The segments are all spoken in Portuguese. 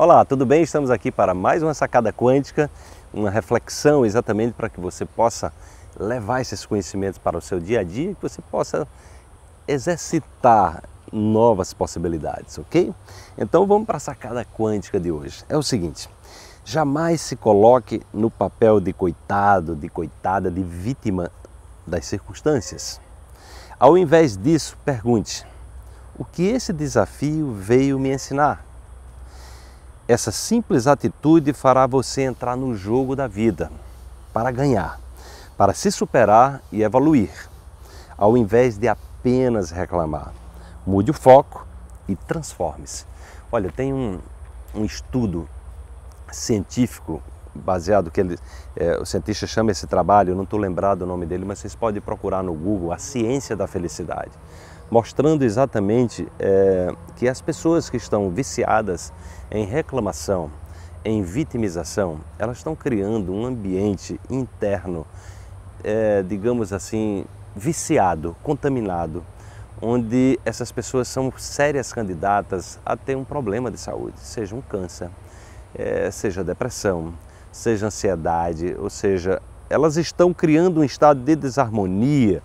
Olá, tudo bem? Estamos aqui para mais uma sacada quântica, uma reflexão exatamente para que você possa levar esses conhecimentos para o seu dia a dia e que você possa exercitar novas possibilidades, ok? Então vamos para a sacada quântica de hoje. É o seguinte: jamais se coloque no papel de coitado, de coitada, de vítima das circunstâncias. Ao invés disso, pergunte: o que esse desafio veio me ensinar? Essa simples atitude fará você entrar no jogo da vida para ganhar, para se superar e evoluir, ao invés de apenas reclamar. Mude o foco e transforme-se. Olha, tem um, um estudo científico baseado que ele, é, o cientista chama esse trabalho, eu não estou lembrado o nome dele, mas vocês podem procurar no Google a ciência da felicidade mostrando exatamente é, que as pessoas que estão viciadas em reclamação, em vitimização, elas estão criando um ambiente interno, é, digamos assim, viciado, contaminado, onde essas pessoas são sérias candidatas a ter um problema de saúde, seja um câncer, é, seja depressão, seja ansiedade, ou seja, elas estão criando um estado de desarmonia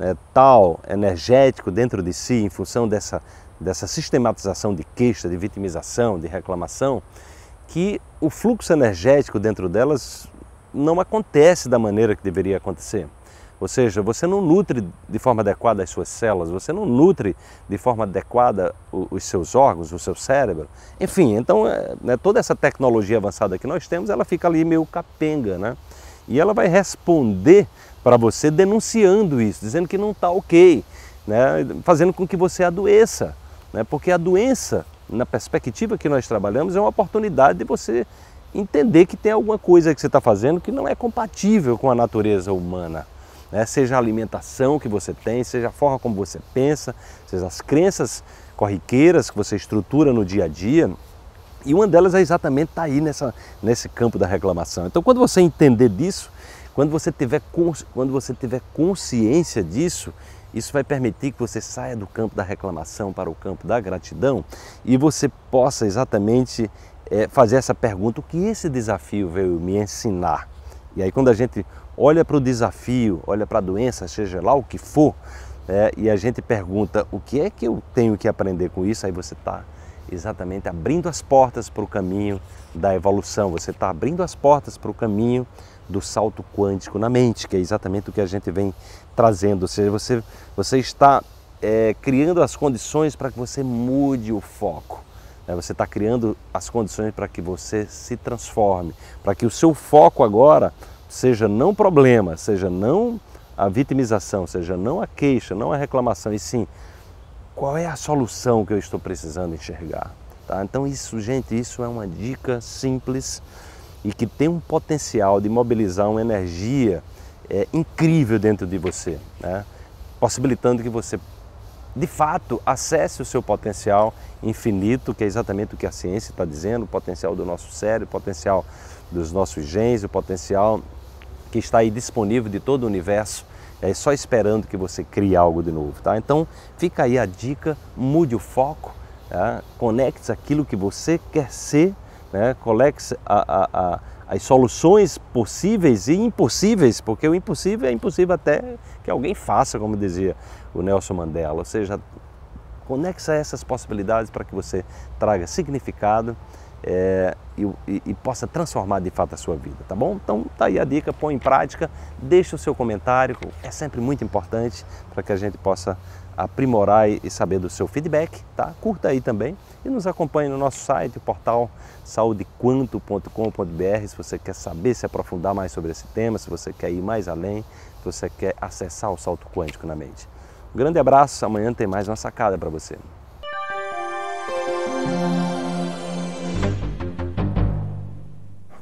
é, tal, energético dentro de si, em função dessa, dessa sistematização de queixa, de vitimização, de reclamação, que o fluxo energético dentro delas não acontece da maneira que deveria acontecer. Ou seja, você não nutre de forma adequada as suas células, você não nutre de forma adequada os seus órgãos, o seu cérebro. Enfim, então é, né, toda essa tecnologia avançada que nós temos, ela fica ali meio capenga, né? E ela vai responder para você denunciando isso, dizendo que não está ok, né? fazendo com que você adoeça, né? porque a doença, na perspectiva que nós trabalhamos, é uma oportunidade de você entender que tem alguma coisa que você está fazendo que não é compatível com a natureza humana. Né? Seja a alimentação que você tem, seja a forma como você pensa, seja as crenças corriqueiras que você estrutura no dia a dia. E uma delas é exatamente estar tá aí nessa, nesse campo da reclamação. Então, quando você entender disso, quando você tiver, quando você tiver consciência disso, isso vai permitir que você saia do campo da reclamação para o campo da gratidão e você possa exatamente é, fazer essa pergunta: o que esse desafio veio me ensinar? E aí, quando a gente olha para o desafio, olha para a doença, seja lá o que for, é, e a gente pergunta: o que é que eu tenho que aprender com isso? Aí você está exatamente abrindo as portas para o caminho da evolução, você está abrindo as portas para o caminho do salto quântico na mente, que é exatamente o que a gente vem trazendo. Ou seja, você, você está é, criando as condições para que você mude o foco. Né? Você está criando as condições para que você se transforme, para que o seu foco agora seja não problema, seja não a vitimização, seja não a queixa, não a reclamação, e sim qual é a solução que eu estou precisando enxergar. Tá? Então isso, gente, isso é uma dica simples e que tem um potencial de mobilizar uma energia é, incrível dentro de você, né? possibilitando que você de fato acesse o seu potencial infinito, que é exatamente o que a ciência está dizendo, o potencial do nosso cérebro, o potencial dos nossos genes, o potencial que está aí disponível de todo o universo, é só esperando que você crie algo de novo, tá? Então fica aí a dica, mude o foco, tá? conecte aquilo que você quer ser né? a, a, a, as soluções possíveis e impossíveis, porque o impossível é impossível até que alguém faça, como dizia o Nelson Mandela. Ou seja, conexa essas possibilidades para que você traga significado é, e, e, possa transformar de fato a sua vida, tá bom? Então tá aí a dica, põe em prática, deixa o seu comentário, é sempre muito importante para que a gente possa aprimorar e saber do seu feedback, tá? Curta aí também e nos acompanhe no nosso site, o portal saudequanto.com.br, se você quer saber, se aprofundar mais sobre esse tema, se você quer ir mais além, se você quer acessar o salto quântico na mente. Um grande abraço, amanhã tem mais uma sacada para você.